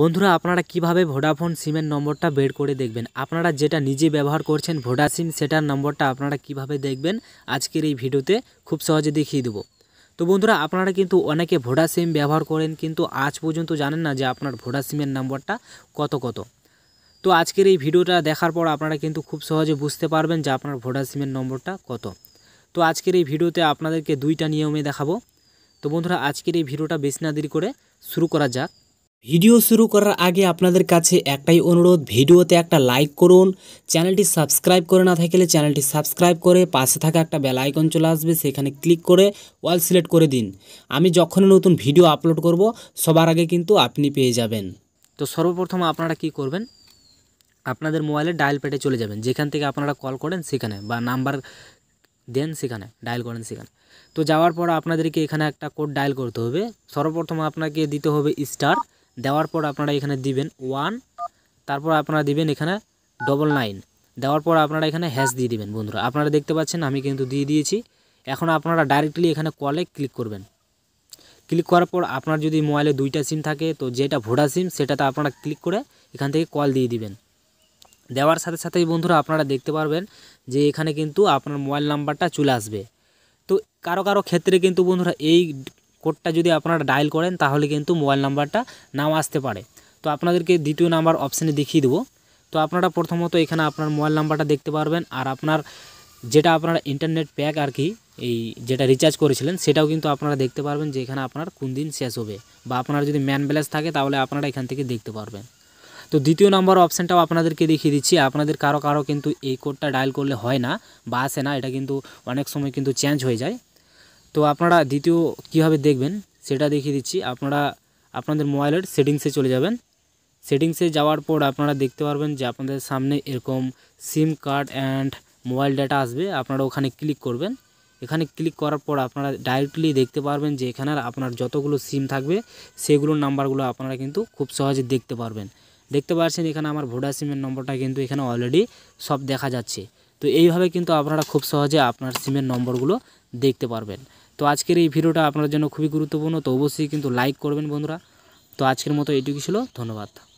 বন্ধুরা আপনারা কিভাবে ভোডাফোন সিমের নম্বরটা বের করে দেখবেন আপনারা যেটা নিজে ব্যবহার করছেন ভোডা সিম সেটার নম্বরটা আপনারা কিভাবে দেখবেন আজকের এই ভিডিওতে খুব সহজে দেখিয়ে দেবো তো বন্ধুরা আপনারা কিন্তু অনেকে ভোডা সিম ব্যবহার করেন কিন্তু আজ পর্যন্ত জানেন না যে আপনার ভোডা সিমের নম্বরটা কত কত তো আজকের এই ভিডিওটা দেখার পর আপনারা কিন্তু খুব সহজে বুঝতে পারবেন যে আপনার ভোডা সিমের নম্বরটা কত তো আজকের এই ভিডিওতে আপনাদেরকে দুইটা নিয়মে দেখাবো তো বন্ধুরা আজকের এই ভিডিওটা বেশি না দেরি করে শুরু করা যাক ভিডিও শুরু করার আগে আপনাদের কাছে একটাই অনুরোধ ভিডিওতে একটা লাইক করুন চ্যানেলটি সাবস্ক্রাইব করে না থাকলে চ্যানেলটি সাবস্ক্রাইব করে পাশে থাকা একটা বেল আইকন চলে আসবে সেখানে ক্লিক করে অল সিলেক্ট করে দিন আমি যখনই নতুন ভিডিও আপলোড করব সবার আগে কিন্তু আপনি পেয়ে যাবেন তো সর্বপ্রথম আপনারা কি করবেন আপনাদের মোবাইলে ডায়াল প্যাডে চলে যাবেন যেখান থেকে আপনারা কল করেন সেখানে বা নাম্বার দেন সেখানে ডায়াল করেন সেখানে তো যাওয়ার পর আপনাদেরকে এখানে একটা কোড ডায়াল করতে হবে সর্বপ্রথম আপনাকে দিতে হবে স্টার দেওয়ার পর আপনারা এখানে দিবেন ওয়ান তারপর আপনারা দিবেন এখানে ডবল নাইন দেওয়ার পর আপনারা এখানে হ্যাশ দিয়ে দিবেন বন্ধুরা আপনারা দেখতে পাচ্ছেন আমি কিন্তু দিয়ে দিয়েছি এখন আপনারা ডাইরেক্টলি এখানে কলে ক্লিক করবেন ক্লিক করার পর আপনার যদি মোবাইলে দুইটা সিম থাকে তো যেটা ভোডা সিম সেটাতে আপনারা ক্লিক করে এখান থেকে কল দিয়ে দিবেন দেওয়ার সাথে সাথেই বন্ধুরা আপনারা দেখতে পারবেন যে এখানে কিন্তু আপনার মোবাইল নাম্বারটা চলে আসবে তো কারো কারো ক্ষেত্রে কিন্তু বন্ধুরা এই কোডটা যদি আপনারা ডায়াল করেন তাহলে কিন্তু মোবাইল নাম্বারটা নাও আসতে পারে তো আপনাদেরকে দ্বিতীয় নাম্বার অপশানে দেখিয়ে দেবো তো আপনারা প্রথমত এখানে আপনার মোবাইল নাম্বারটা দেখতে পারবেন আর আপনার যেটা আপনারা ইন্টারনেট প্যাক আর কি এই যেটা রিচার্জ করেছিলেন সেটাও কিন্তু আপনারা দেখতে পারবেন যে এখানে আপনার কোন দিন শেষ হবে বা আপনার যদি ম্যান ব্যালেন্স থাকে তাহলে আপনারা এখান থেকে দেখতে পারবেন তো দ্বিতীয় নাম্বার অপশানটাও আপনাদেরকে দেখিয়ে দিচ্ছি আপনাদের কারো কারো কিন্তু এই কোডটা ডায়াল করলে হয় না বা আসে না এটা কিন্তু অনেক সময় কিন্তু চেঞ্জ হয়ে যায় তো আপনারা দ্বিতীয় কিভাবে দেখবেন সেটা দেখিয়ে দিচ্ছি আপনারা আপনাদের মোবাইলের সেটিংসে চলে যাবেন সেটিংসে যাওয়ার পর আপনারা দেখতে পারবেন যে আপনাদের সামনে এরকম sim card and mobile data আসবে আপনারা ওখানে ক্লিক করবেন এখানে ক্লিক করার পর আপনারা ডাইরেক্টলি দেখতে পারবেন যে এখানে আপনার যতগুলো সিম থাকবে সেগুলোর নাম্বারগুলো আপনারা কিন্তু খুব সহজে দেখতে পারবেন দেখতে পাচ্ছেন এখানে আমার ভোডা সিমের নম্বরটা কিন্তু এখানে অলরেডি সব দেখা যাচ্ছে তো এইভাবে কিন্তু আপনারা খুব সহজে আপনার সিমের নম্বরগুলো দেখতে পারবেন তো আজকের এই ভিডিওটা আপনার জন্য খুবই গুরুত্বপূর্ণ তো অবশ্যই কিন্তু লাইক করবেন বন্ধুরা তো আজকের মতো এইটুকু ছিল ধন্যবাদ